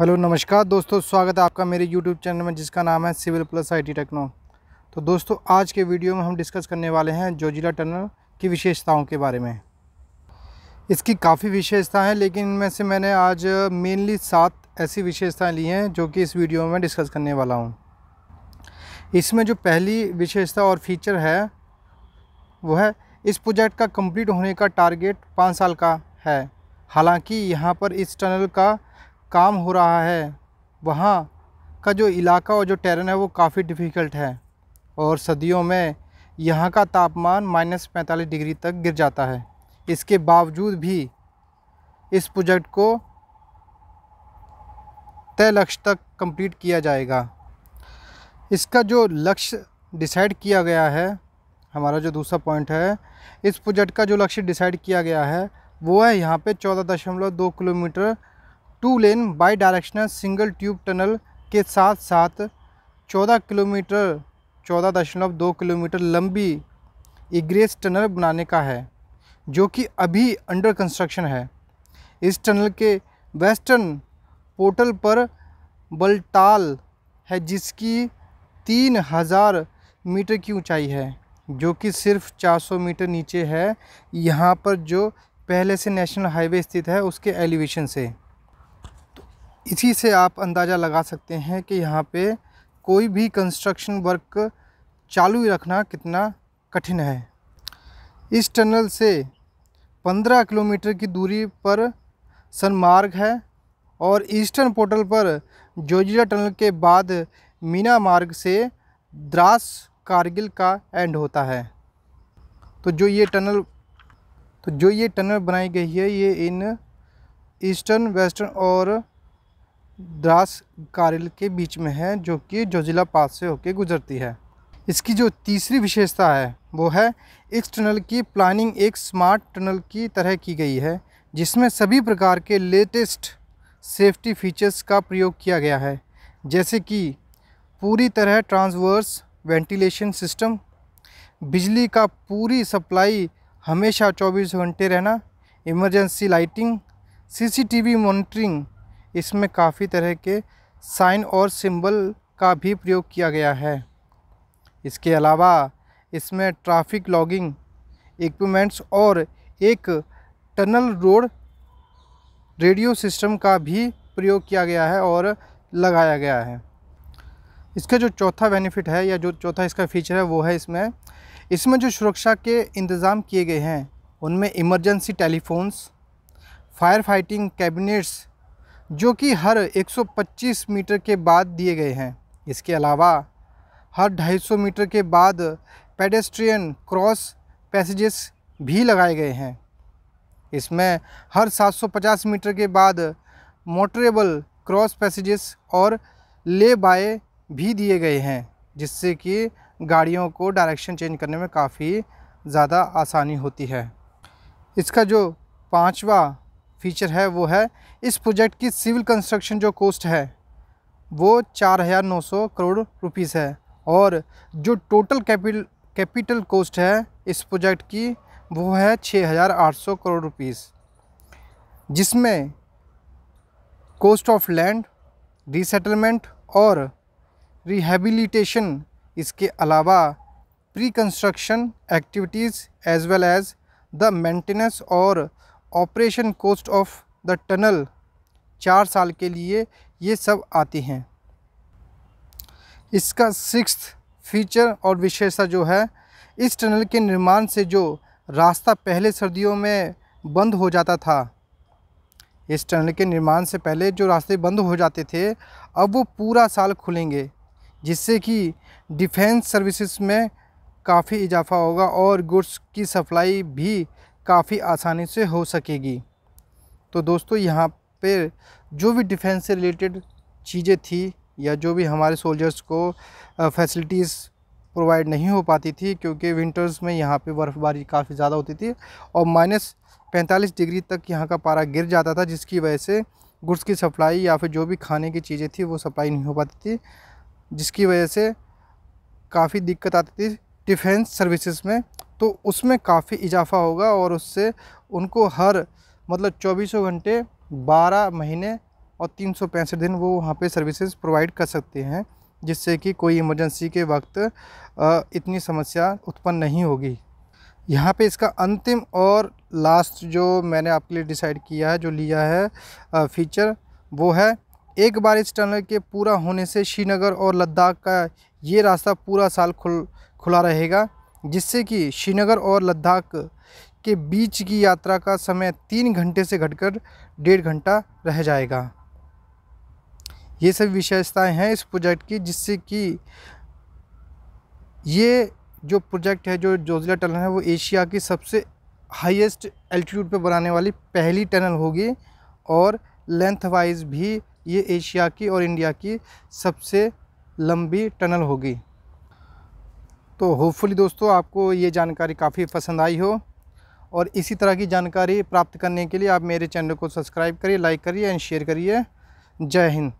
hello नमस्कार दोस्तों स्वागत है आपका मेरे यूट्यूब चैनल में जिसका नाम है सिविल प्लस आईटी टेक्नो तो दोस्तों आज के वीडियो में हम डिस्कस करने वाले हैं जोजिला टनल की विशेषताओं के बारे में इसकी काफ़ी विशेषताएं हैं लेकिन इनमें से मैंने आज मेनली सात ऐसी विशेषताएं ली हैं जो कि इस वीडियो में डिस्कस करने वाला हूँ इसमें जो पहली विशेषता और फीचर है वो है इस प्रोजेक्ट का कम्प्लीट होने का टारगेट पाँच साल का है हालांकि यहाँ पर इस टनल का काम हो रहा है वहाँ का जो इलाका और जो टेरन है वो काफ़ी डिफ़िकल्ट है और सदियों में यहाँ का तापमान माइनस पैंतालीस डिग्री तक गिर जाता है इसके बावजूद भी इस प्रोजेक्ट को तय लक्ष्य तक कंप्लीट किया जाएगा इसका जो लक्ष्य डिसाइड किया गया है हमारा जो दूसरा पॉइंट है इस प्रोजेक्ट का जो लक्ष्य डिसाइड किया गया है वो है यहाँ पे चौदह दशमलव दो kilometre two lane bidirectional single tube tunnel के साथ साथ 14 किलोमीटर 14.2 किलोमीटर लंबी इग्रेस टनल बनाने का है जो कि अभी अंडर कंस्ट्रक्शन है इस टनल के वेस्टर्न पोर्टल पर बलटाल है जिसकी 3000 मीटर की ऊंचाई है जो कि सिर्फ 400 मीटर नीचे है यहाँ पर जो पहले से नेशनल हाईवे स्थित है उसके एलिवेशन से इसी से आप अंदाज़ा लगा सकते हैं कि यहाँ पे कोई भी कंस्ट्रक्शन वर्क चालू रखना कितना कठिन है इस टनल से 15 किलोमीटर की दूरी पर सनमार्ग है और ईस्टर्न पोर्टल पर जोजिला टनल के बाद मीना मार्ग से द्रास कारगिल का एंड होता है तो जो ये टनल तो जो ये टनल बनाई गई है ये इन ईस्टर्न वेस्टर्न और द्रास कारिल के बीच में है जो कि जोजिला पास से होकर गुजरती है इसकी जो तीसरी विशेषता है वो है इस टनल की प्लानिंग एक स्मार्ट टनल की तरह की गई है जिसमें सभी प्रकार के लेटेस्ट सेफ्टी फीचर्स का प्रयोग किया गया है जैसे कि पूरी तरह ट्रांसवर्स वेंटिलेशन सिस्टम बिजली का पूरी सप्लाई हमेशा 24 घंटे रहना इमरजेंसी लाइटिंग सीसीटीवी मॉनिटरिंग इसमें काफ़ी तरह के साइन और सिंबल का भी प्रयोग किया गया है इसके अलावा इसमें ट्रैफिक लॉगिंग इक्विपमेंट्स और एक टनल रोड रेडियो सिस्टम का भी प्रयोग किया गया है और लगाया गया है इसका जो चौथा बेनिफिट है या जो चौथा इसका फीचर है वो है इसमें इसमें जो सुरक्षा के इंतज़ाम किए गए हैं उनमें emergency telephones fire fighting cabinets जो कि हर 125 मीटर के बाद दिए गए हैं इसके अलावा हर 250 मीटर के बाद पेडेस्ट्रियन क्रॉस पैसेजेस भी लगाए गए हैं इसमें हर 750 मीटर के बाद मोटरेबल क्रॉस पैसेजेस और ले बाय भी दिए गए हैं जिससे कि गाड़ियों को डायरेक्शन चेंज करने में काफ़ी ज़्यादा आसानी होती है इसका जो पांचवा फीचर है वो है इस प्रोजेक्ट की सिविल कंस्ट्रक्शन जो कॉस्ट है वो चार हज़ार नौ सौ करोड़ रुपीस है और जो टोटल कैपिटल कैपिटल कॉस्ट है इस प्रोजेक्ट की वो है छः हज़ार आठ सौ करोड़ रुपीस जिसमें कॉस्ट ऑफ लैंड रीसेटलमेंट और रिहेबिलिटेशन इसके अलावा pre construction activities as well as the maintenance और operation cost of the tunnel चार साल के लिए ये सब आती हैं इसका सिक्स फीचर और विशेषता जो है इस टनल के निर्माण से जो रास्ता पहले सर्दियों में बंद हो जाता था इस टनल के निर्माण से पहले जो रास्ते बंद हो जाते थे अब वो पूरा साल खुलेंगे जिससे कि डिफेंस सर्विसेज में काफ़ी इजाफा होगा और गुड्स की सप्लाई भी काफ़ी आसानी से हो सकेगी तो दोस्तों यहाँ पे जो भी डिफेंस से रिलेटेड चीज़ें थी या जो भी हमारे सोल्जर्स को फैसिलिटीज़ प्रोवाइड नहीं हो पाती थी क्योंकि विंटर्स में यहाँ पे बर्फ़बारी काफ़ी ज़्यादा होती थी और माइनस पैंतालीस डिग्री तक यहाँ का पारा गिर जाता था जिसकी वजह से गुड्स की सप्लाई या फिर जो भी खाने की चीज़ें थी वो सप्लाई नहीं हो पाती थी जिसकी वजह से काफ़ी दिक्कत आती थी डिफेंस सर्विसेज में तो उसमें काफ़ी इजाफा होगा और उससे उनको हर मतलब चौबीसों घंटे बारह महीने और तीन दिन वो वहाँ पे सर्विसेज प्रोवाइड कर सकते हैं जिससे कि कोई इमरजेंसी के वक्त इतनी समस्या उत्पन्न नहीं होगी यहाँ पे इसका अंतिम और लास्ट जो मैंने आपके लिए डिसाइड किया है जो लिया है फीचर वो है एक बार इस टनल के पूरा होने से श्रीनगर और लद्दाख का ये रास्ता पूरा साल खुल खुला रहेगा जिससे कि श्रीनगर और लद्दाख के बीच की यात्रा का समय तीन घंटे से घटकर डेढ़ घंटा रह जाएगा ये सब विशेषताएं हैं इस प्रोजेक्ट की जिससे कि ये जो प्रोजेक्ट है जो जोजिला टनल है वो एशिया की सबसे हाईएस्ट एल्टीट्यूड पर बनाने वाली पहली टनल होगी और लेंथ वाइज भी ये एशिया की और इंडिया की सबसे लंबी टनल होगी तो होपफुली दोस्तों आपको ये जानकारी काफ़ी पसंद आई हो और इसी तरह की जानकारी प्राप्त करने के लिए आप मेरे चैनल को सब्सक्राइब करिए लाइक करिए एंड शेयर करिए जय हिंद